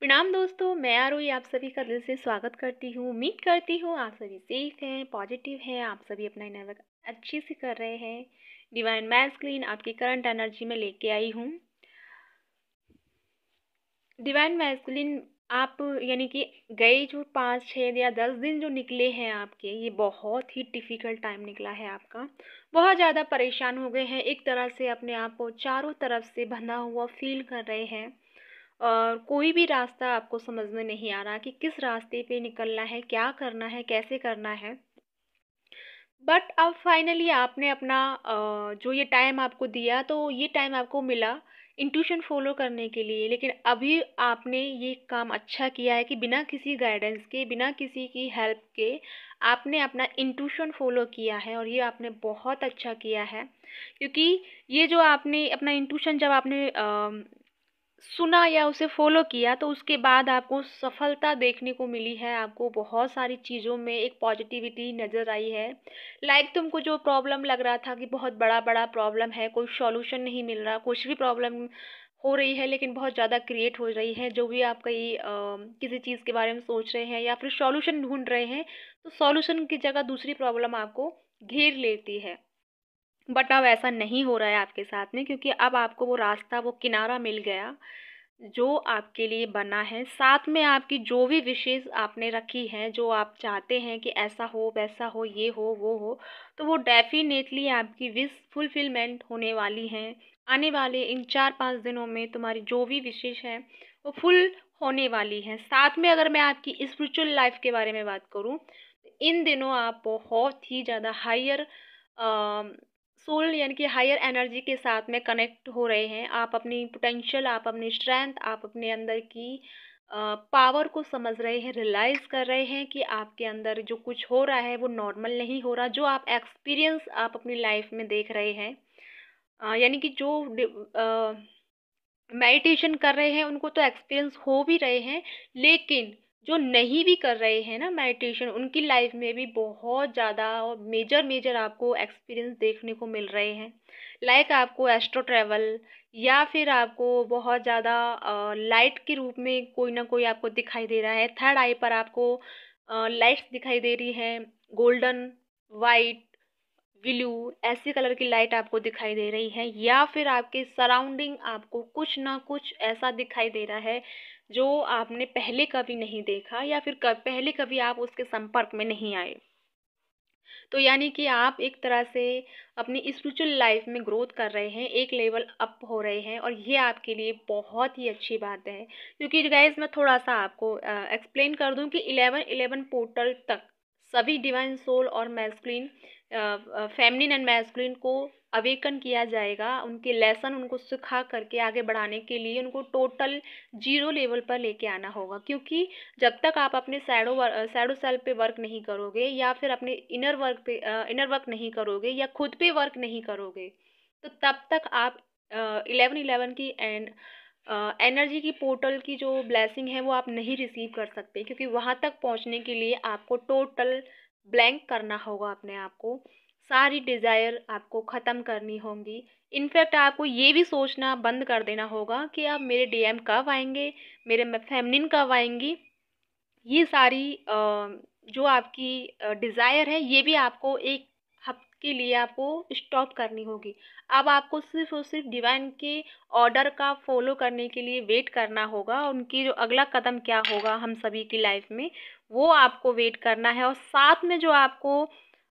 प्रणाम दोस्तों मैं आरोही आप सभी का दिल से स्वागत करती हूँ उम्मीद करती हूँ आप सभी सेफ हैं पॉजिटिव हैं आप सभी अपना इनर अच्छे से कर रहे हैं डिवाइन मैथ क्लीन आपकी करंट एनर्जी में लेके आई हूँ डिवाइन क्लीन आप यानी कि गए जो पाँच छः या दस दिन जो निकले हैं आपके ये बहुत ही डिफ़िकल्ट टाइम निकला है आपका बहुत ज़्यादा परेशान हो गए हैं एक तरह से अपने आप को चारों तरफ से बंधा हुआ फील कर रहे हैं और कोई भी रास्ता आपको समझ में नहीं आ रहा कि किस रास्ते पे निकलना है क्या करना है कैसे करना है बट अब फाइनली आपने अपना जो ये टाइम आपको दिया तो ये टाइम आपको मिला इंट्यूशन फॉलो करने के लिए लेकिन अभी आपने ये काम अच्छा किया है कि बिना किसी गाइडेंस के बिना किसी की हेल्प के आपने अपना इंट्यूशन फॉलो किया है और ये आपने बहुत अच्छा किया है क्योंकि ये जो आपने अपना इंट्यूशन जब आपने सुना या उसे फॉलो किया तो उसके बाद आपको सफलता देखने को मिली है आपको बहुत सारी चीज़ों में एक पॉजिटिविटी नज़र आई है लाइक like तुमको जो प्रॉब्लम लग रहा था कि बहुत बड़ा बड़ा प्रॉब्लम है कोई सॉल्यूशन नहीं मिल रहा कुछ भी प्रॉब्लम हो रही है लेकिन बहुत ज़्यादा क्रिएट हो रही है जो भी आप कहीं किसी चीज़ के बारे में सोच रहे हैं या फिर सॉल्यूशन ढूंढ रहे हैं तो सॉल्यूशन की जगह दूसरी प्रॉब्लम आपको घेर लेती है बट अब ऐसा नहीं हो रहा है आपके साथ में क्योंकि अब आपको वो रास्ता वो किनारा मिल गया जो आपके लिए बना है साथ में आपकी जो भी विशेष आपने रखी हैं जो आप चाहते हैं कि ऐसा हो वैसा हो ये हो वो हो तो वो डेफिनेटली आपकी विश फुलफिलमेंट होने वाली हैं आने वाले इन चार पाँच दिनों में तुम्हारी जो भी विशेष है वो फुल होने वाली हैं साथ में अगर मैं आपकी स्परिचुअल लाइफ के बारे में बात करूँ तो इन दिनों आप बहुत ही ज़्यादा हायर सोल यानी कि हायर एनर्जी के साथ में कनेक्ट हो रहे हैं आप अपनी पोटेंशियल आप अपनी स्ट्रेंथ आप अपने अंदर की पावर को समझ रहे हैं रियलाइज़ कर रहे हैं कि आपके अंदर जो कुछ हो रहा है वो नॉर्मल नहीं हो रहा जो आप एक्सपीरियंस आप अपनी लाइफ में देख रहे हैं यानी कि जो मेडिटेशन कर रहे हैं उनको तो एक्सपीरियंस हो भी रहे हैं लेकिन जो नहीं भी कर रहे हैं ना मेडिटेशन उनकी लाइफ में भी बहुत ज़्यादा और मेजर मेजर आपको एक्सपीरियंस देखने को मिल रहे हैं लाइक like आपको एस्ट्रो ट्रैवल या फिर आपको बहुत ज़्यादा लाइट के रूप में कोई ना कोई आपको दिखाई दे रहा है थर्ड आई पर आपको लाइट्स दिखाई दे रही है गोल्डन वाइट ब्लू ऐसे कलर की लाइट आपको दिखाई दे रही है या फिर आपके सराउंडिंग आपको कुछ ना कुछ ऐसा दिखाई दे रहा है जो आपने पहले कभी नहीं देखा या फिर कर, पहले कभी आप उसके संपर्क में नहीं आए तो यानी कि आप एक तरह से अपनी स्पिरिचुअल लाइफ में ग्रोथ कर रहे हैं एक लेवल अप हो रहे हैं और ये आपके लिए बहुत ही अच्छी बात है क्योंकि गाइज मैं थोड़ा सा आपको एक्सप्लेन कर दूं कि इलेवन इलेवन पोर्टल तक सभी डिवाइन सोल और मैस्कुलिन फैमिलिन एंड मैस्कुलिन को अवेकन किया जाएगा उनके लेसन उनको सिखा करके आगे बढ़ाने के लिए उनको टोटल जीरो लेवल पर लेके आना होगा क्योंकि जब तक आप अपने सैडो सैडो सेल्फ पे वर्क नहीं करोगे या फिर अपने इनर वर्क पे इनर वर्क नहीं करोगे या खुद पे वर्क नहीं करोगे तो तब तक आप इलेवन इलेवन की एंड एनर्जी की पोर्टल की जो ब्लेसिंग है वो आप नहीं रिसीव कर सकते क्योंकि वहाँ तक पहुँचने के लिए आपको टोटल ब्लैंक करना होगा अपने आप को सारी डिज़ायर आपको ख़त्म करनी होगी इनफैक्ट आपको ये भी सोचना बंद कर देना होगा कि आप मेरे डीएम कब आएंगे मेरे फैमिलिन कब आएंगी ये सारी जो आपकी डिज़ायर है ये भी आपको एक के लिए आपको स्टॉप करनी होगी अब आपको सिर्फ और सिर्फ डिवाइन के ऑर्डर का फॉलो करने के लिए वेट करना होगा उनकी जो अगला कदम क्या होगा हम सभी की लाइफ में वो आपको वेट करना है और साथ में जो आपको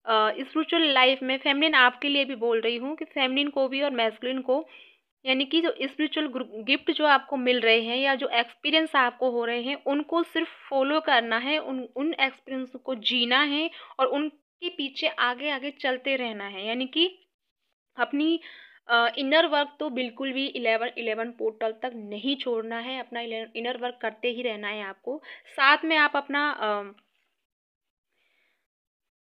स्परिचुअल लाइफ में फैमिलिन आपके लिए भी बोल रही हूँ कि फैमिलिन को भी और मैस्कुलिन को यानी कि जो स्परिचुअल गिफ्ट जो आपको मिल रहे हैं या जो एक्सपीरियंस आपको हो रहे हैं उनको सिर्फ फॉलो करना है उन उन एक्सपीरियंस को जीना है और उन के पीछे आगे आगे चलते रहना है यानी कि अपनी इनर वर्क तो बिल्कुल भी इलेवन इलेवन पोर्टल तक नहीं छोड़ना है अपना इनर वर्क करते ही रहना है आपको साथ में आप अपना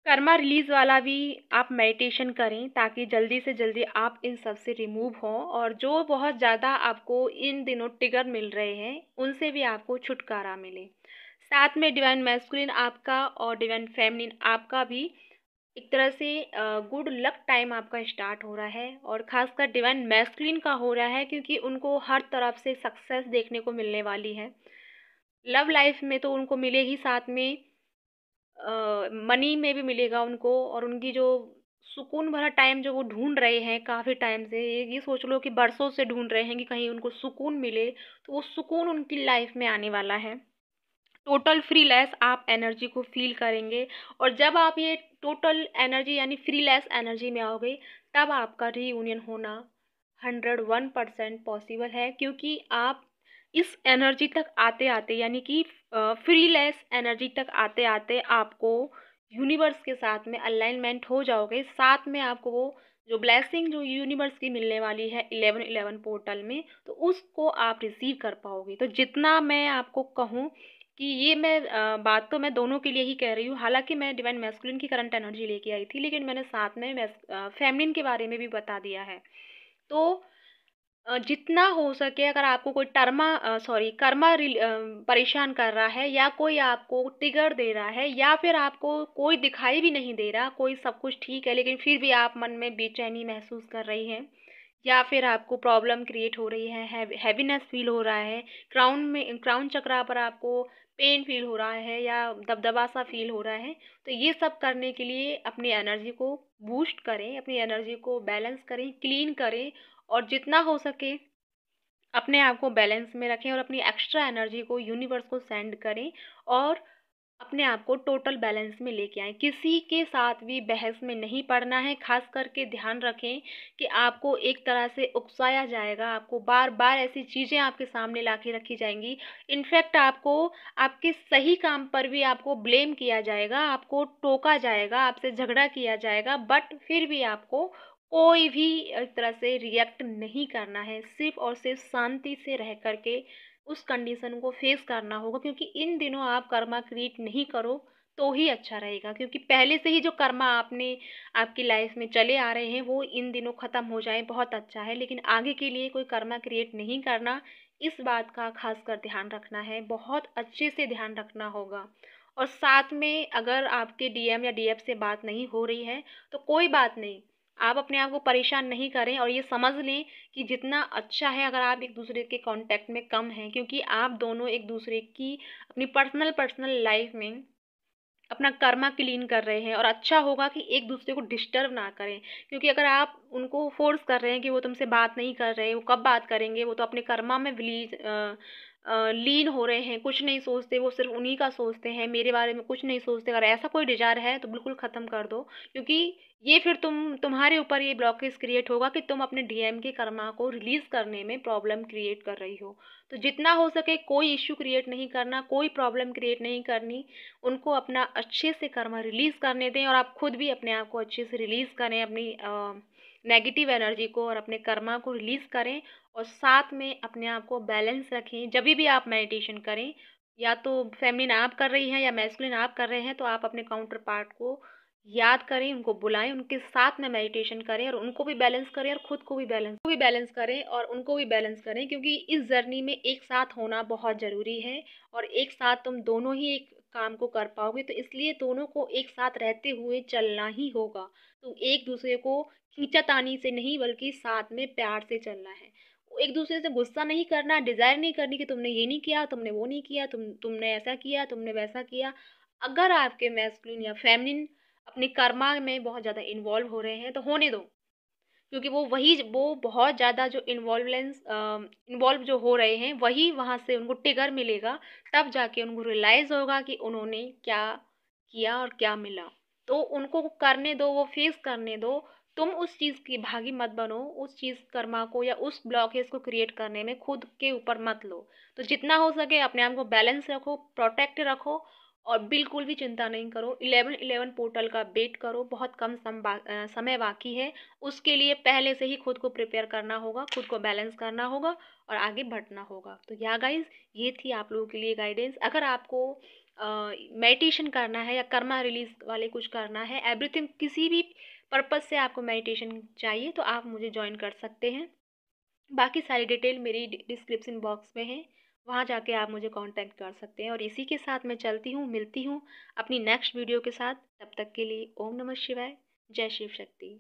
कर्मा रिलीज वाला भी आप मेडिटेशन करें ताकि जल्दी से जल्दी आप इन सब से रिमूव हों और जो बहुत ज़्यादा आपको इन दिनों टिगर मिल रहे हैं उनसे भी आपको छुटकारा मिले साथ में डिवाइन मैस्कुलिन आपका और डिवाइन फेमिनिन आपका भी एक तरह से गुड लक टाइम आपका स्टार्ट हो रहा है और ख़ासकर डिवाइन मैस्कुलिन का हो रहा है क्योंकि उनको हर तरफ से सक्सेस देखने को मिलने वाली है लव लाइफ में तो उनको मिलेगी साथ में मनी में भी मिलेगा उनको और उनकी जो सुकून भरा टाइम जो वो ढूंढ रहे हैं काफ़ी टाइम से ये सोच लो कि बरसों से ढूंढ रहे हैं कि कहीं उनको सुकून मिले तो वो सुकून उनकी लाइफ में आने वाला है टोटल फ्री लेस आप एनर्जी को फील करेंगे और जब आप ये टोटल एनर्जी यानी फ्री लेस एनर्जी में आओगे तब आपका रीयूनियन होना हंड्रेड वन परसेंट पॉसिबल है क्योंकि आप इस एनर्जी तक आते आते यानी कि फ्री लेस एनर्जी तक आते आते आपको यूनिवर्स के साथ में अलाइनमेंट हो जाओगे साथ में आपको वो जो ब्लेसिंग जो यूनिवर्स की मिलने वाली है इलेवन इलेवन पोर्टल में तो उसको आप रिसीव कर पाओगे तो जितना मैं आपको कहूँ कि ये मैं आ, बात तो मैं दोनों के लिए ही कह रही हूँ हालांकि मैं डिवाइन मैस्कुलिन की करंट एनर्जी लेके आई थी लेकिन मैंने साथ में फैमिलिन के बारे में भी बता दिया है तो जितना हो सके अगर आपको कोई टर्मा सॉरी कर्मा परेशान कर रहा है या कोई आपको टिगर दे रहा है या फिर आपको कोई दिखाई भी नहीं दे रहा कोई सब कुछ ठीक है लेकिन फिर भी आप मन में बेचैनी महसूस कर रही हैं या फिर आपको प्रॉब्लम क्रिएट हो रही है हैवीनेस फील हो रहा है क्राउन में क्राउन चक्रा पर आपको पेन फील हो रहा है या दबदबा सा फील हो रहा है तो ये सब करने के लिए अपनी एनर्जी को बूस्ट करें अपनी एनर्जी को बैलेंस करें क्लीन करें और जितना हो सके अपने आप को बैलेंस में रखें और अपनी एक्स्ट्रा एनर्जी को यूनिवर्स को सेंड करें और अपने आप को टोटल बैलेंस में लेके आएँ किसी के साथ भी बहस में नहीं पड़ना है खास करके ध्यान रखें कि आपको एक तरह से उकसाया जाएगा आपको बार बार ऐसी चीज़ें आपके सामने ला के रखी जाएंगी इनफैक्ट आपको आपके सही काम पर भी आपको ब्लेम किया जाएगा आपको टोका जाएगा आपसे झगड़ा किया जाएगा बट फिर भी आपको कोई भी एक तरह से रिएक्ट नहीं करना है सिर्फ और सिर्फ शांति से रह करके उस कंडीशन को फेस करना होगा क्योंकि इन दिनों आप कर्मा क्रिएट नहीं करो तो ही अच्छा रहेगा क्योंकि पहले से ही जो कर्मा आपने आपकी लाइफ में चले आ रहे हैं वो इन दिनों ख़त्म हो जाए बहुत अच्छा है लेकिन आगे के लिए कोई कर्मा क्रिएट नहीं करना इस बात का खास कर ध्यान रखना है बहुत अच्छे से ध्यान रखना होगा और साथ में अगर आपके डीएम या डीएफ से बात नहीं हो रही है तो कोई बात नहीं आप अपने आप को परेशान नहीं करें और ये समझ लें कि जितना अच्छा है अगर आप एक दूसरे के कांटेक्ट में कम हैं क्योंकि आप दोनों एक दूसरे की अपनी पर्सनल पर्सनल लाइफ में अपना कर्मा क्लीन कर रहे हैं और अच्छा होगा कि एक दूसरे को डिस्टर्ब ना करें क्योंकि अगर आप उनको फोर्स कर रहे हैं कि वो तुमसे बात नहीं कर रहे वो कब बात करेंगे वो तो अपने कर्मा में विलीज लीन हो रहे हैं कुछ नहीं सोचते वो सिर्फ उन्हीं का सोचते हैं मेरे बारे में कुछ नहीं सोचते अगर ऐसा कोई डिजायर है तो बिल्कुल ख़त्म कर दो क्योंकि ये फिर तुम तुम्हारे ऊपर ये ब्लॉकेज क्रिएट होगा कि तुम अपने डीएम के कर्मा को रिलीज़ करने में प्रॉब्लम क्रिएट कर रही हो तो जितना हो सके कोई इश्यू क्रिएट नहीं करना कोई प्रॉब्लम क्रिएट नहीं करनी उनको अपना अच्छे से कर्मा रिलीज़ करने दें और आप खुद भी अपने आप को अच्छे से रिलीज़ करें अपनी आ, नेगेटिव एनर्जी को और अपने कर्मा को रिलीज़ करें और साथ में अपने आप को बैलेंस रखें जब भी आप मेडिटेशन करें या तो फैमिली आप कर रही हैं या मैस्कुलिन आप कर रहे हैं तो आप अपने काउंटर पार्ट को याद करें उनको बुलाएं उनके साथ में मेडिटेशन करें और उनको भी बैलेंस करें और खुद को भी बैलेंस को भी बैलेंस करें और उनको भी बैलेंस करें क्योंकि इस जर्नी में एक साथ होना बहुत ज़रूरी है और एक साथ तुम दोनों ही एक काम को कर पाओगे तो इसलिए दोनों को एक साथ रहते हुए चलना ही होगा तो एक दूसरे को खींचातानी से नहीं बल्कि साथ में प्यार से चलना है एक दूसरे से गुस्सा नहीं करना डिज़ायर नहीं करनी कि तुमने ये नहीं किया तुमने वो नहीं किया तुम तुमने ऐसा किया तुमने वैसा किया अगर आपके मैस्कुलिन या फेमिनिन अपने कर्मा में बहुत ज़्यादा इन्वॉल्व हो रहे हैं तो होने दो क्योंकि वो वही वो बहुत ज़्यादा जो इन्वॉल्वेंस इन्वॉल्व जो हो रहे हैं वही वहाँ से उनको टिगर मिलेगा तब जाके उनको रियलाइज़ होगा कि उन्होंने क्या किया और क्या मिला तो उनको करने दो वो फेस करने दो तुम उस चीज़ की भागी मत बनो उस चीज़ कर्मा को या उस ब्लॉकेज को क्रिएट करने में खुद के ऊपर मत लो तो जितना हो सके अपने आप को बैलेंस रखो प्रोटेक्ट रखो और बिल्कुल भी चिंता नहीं करो इलेवन इलेवन पोर्टल का वेट करो बहुत कम सम बा, समय बाकी है उसके लिए पहले से ही खुद को प्रिपेयर करना होगा खुद को बैलेंस करना होगा और आगे बढ़ना होगा तो या गाइज ये थी आप लोगों के लिए गाइडेंस अगर आपको मेडिटेशन करना है या कर्मा रिलीज वाले कुछ करना है एवरीथिंग किसी भी पर्पज़ से आपको मेडिटेशन चाहिए तो आप मुझे ज्वाइन कर सकते हैं बाकी सारी डिटेल मेरी डिस्क्रिप्शन बॉक्स में है वहाँ जाके आप मुझे कांटेक्ट कर सकते हैं और इसी के साथ मैं चलती हूँ मिलती हूँ अपनी नेक्स्ट वीडियो के साथ तब तक के लिए ओम नमः शिवाय जय शिव शक्ति